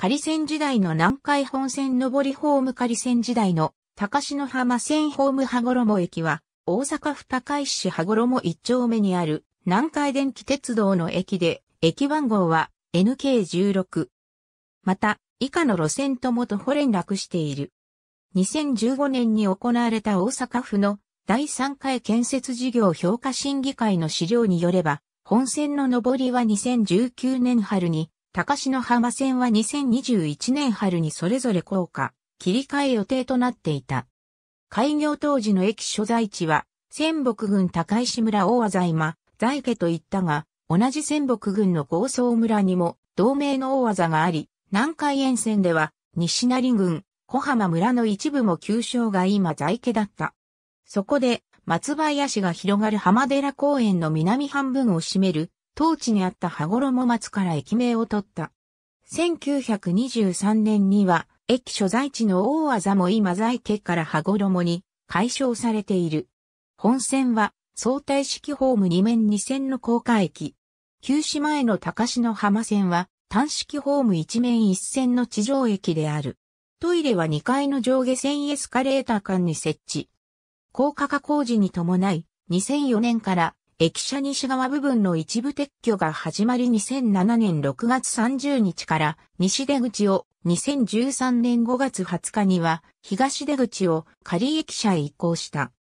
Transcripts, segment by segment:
仮線時代の南海本線上りホーム仮線時代の高篠浜線ホーム羽衣駅は、大阪府高石市羽衣一丁目にある南海電気鉄道の駅で、駅番号は NK16。また、以下の路線ともと保連絡している。2015年に行われた大阪府の第3回建設事業評価審議会の資料によれば、本線の上りは2019年春に高篠浜線は2021年春にそれぞれ降下、切り替え予定となっていた。開業当時の駅所在地は、仙北郡高石村大和今、間、家と言ったが、同じ仙北郡の豪層村にも、同名の大和があり、南海沿線では、西成郡、小浜村の一部も旧称が今在家だった。そこで、松林が広がる浜寺公園の南半分を占める当地にあった羽衣松から駅名を取った。1923年には、駅所在地の大技も今在家から羽衣に解消されている。本線は相対式ホーム2面2線の高架駅。旧市前の高篠浜線は単式ホーム1面1線の地上駅である。トイレは2階の上下線エスカレーター間に設置。高架化工事に伴い、2004年から駅舎西側部分の一部撤去が始まり2007年6月30日から西出口を2013年5月20日には東出口を仮駅舎へ移行した。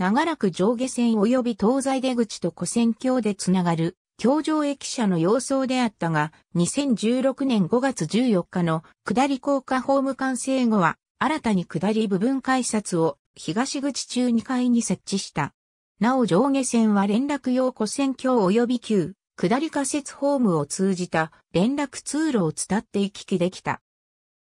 長らく上下線及び東西出口と古線橋でつながる橋上駅舎の様相であったが、2016年5月14日の下り高架ホーム完成後は、新たに下り部分改札を東口中2階に設置した。なお上下線は連絡用古線橋及び旧、下り仮設ホームを通じた連絡通路を伝って行き来できた。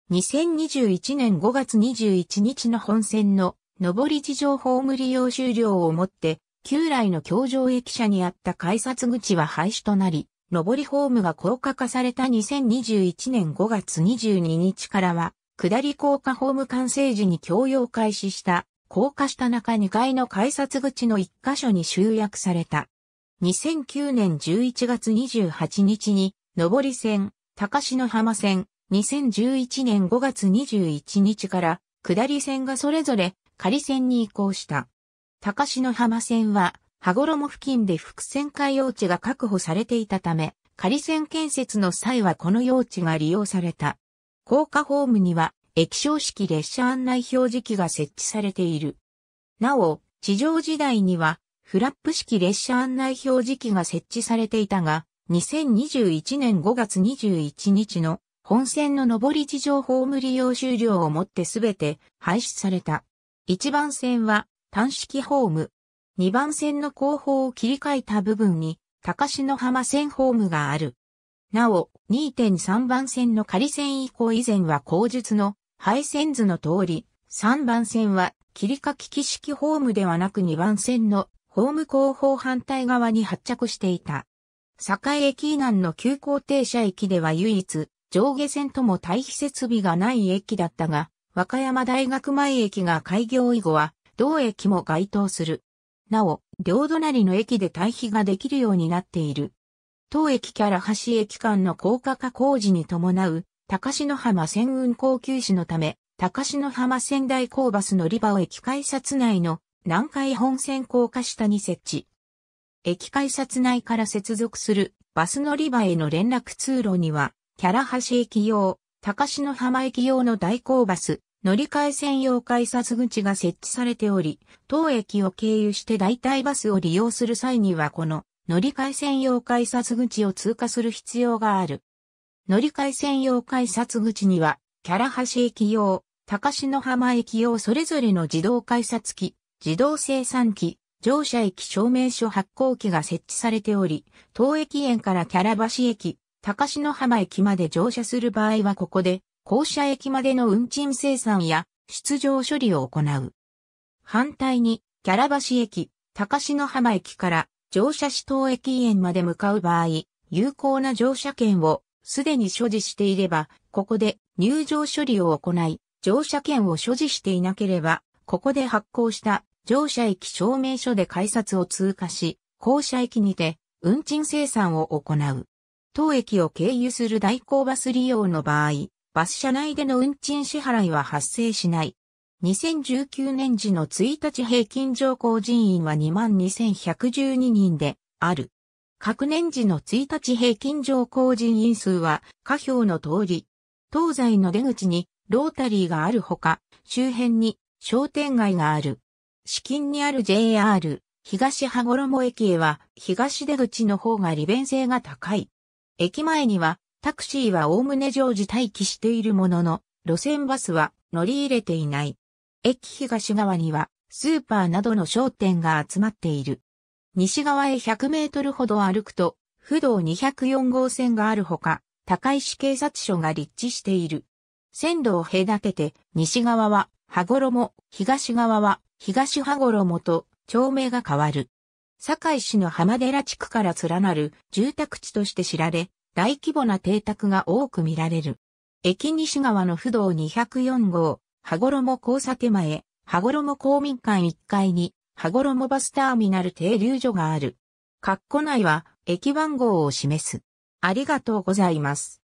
2021年5月21日の本線の上り地上ホーム利用終了をもって、旧来の橋上駅舎にあった改札口は廃止となり、上りホームが高架化された2021年5月22日からは、下り高架ホーム完成時に供用開始した高架下中2階の改札口の1箇所に集約された。2009年11月28日に、上り線、高篠浜線、2011年5月21日から、下り線がそれぞれ仮線に移行した。高篠浜線は、羽衣付近で伏線海用地が確保されていたため、仮線建設の際はこの用地が利用された。高架ホームには液晶式列車案内表示器が設置されている。なお、地上時代には、フラップ式列車案内表示器が設置されていたが、2021年5月21日の本線の上り地上ホーム利用終了をもってすべて廃止された。1番線は単式ホーム。2番線の後方を切り替えた部分に高篠浜線ホームがある。なお、2.3番線の仮線以降以前は後述の配線図の通り、3番線は切り欠き式ホームではなく2番線のホーム後方反対側に発着していた。堺駅以南の急行停車駅では唯一、上下線とも対比設備がない駅だったが、和歌山大学前駅が開業以後は、同駅も該当する。なお、両隣の駅で対比ができるようになっている。当駅キャラ橋駅間の高架化工事に伴う高篠浜線運行休止のため、高篠浜仙台港バス乗り場を駅改札内の南海本線高架下に設置。駅改札内から接続するバス乗り場への連絡通路には、キャラ橋駅用、高篠浜駅用の代行バス、乗り換え専用改札口が設置されており、当駅を経由して代替バスを利用する際にはこの乗り換え専用改札口を通過する必要がある。乗り換え専用改札口には、キャラ橋駅用、高篠浜駅用それぞれの自動改札機、自動生産機、乗車駅証明書発行機が設置されており、当駅園からキャラ橋駅、高篠浜駅まで乗車する場合はここで、降車駅までの運賃生産や出場処理を行う。反対に、キャラ橋駅、高篠浜駅から乗車し当駅園まで向かう場合、有効な乗車券をすでに所持していれば、ここで入場処理を行い、乗車券を所持していなければ、ここで発行した乗車駅証明書で改札を通過し、降車駅にて運賃生産を行う。当駅を経由する代行バス利用の場合、バス車内での運賃支払いは発生しない。2019年時の1日平均乗降人員は22,112人である。各年時の1日平均上工人員数は、下表の通り、東西の出口にロータリーがあるほか、周辺に商店街がある。至近にある JR、東羽衣駅へは、東出口の方が利便性が高い。駅前には、タクシーはおおむね常時待機しているものの、路線バスは乗り入れていない。駅東側には、スーパーなどの商店が集まっている。西側へ100メートルほど歩くと、不動204号線があるほか、高石警察署が立地している。線路を隔てて、西側は羽衣、東側は東羽衣と町名が変わる。堺市の浜寺地区から連なる住宅地として知られ、大規模な邸宅が多く見られる。駅西側の不動204号、羽衣交差手前、羽衣公民館1階に羽衣バスターミナル停留所がある。括弧内は駅番号を示す。ありがとうございます。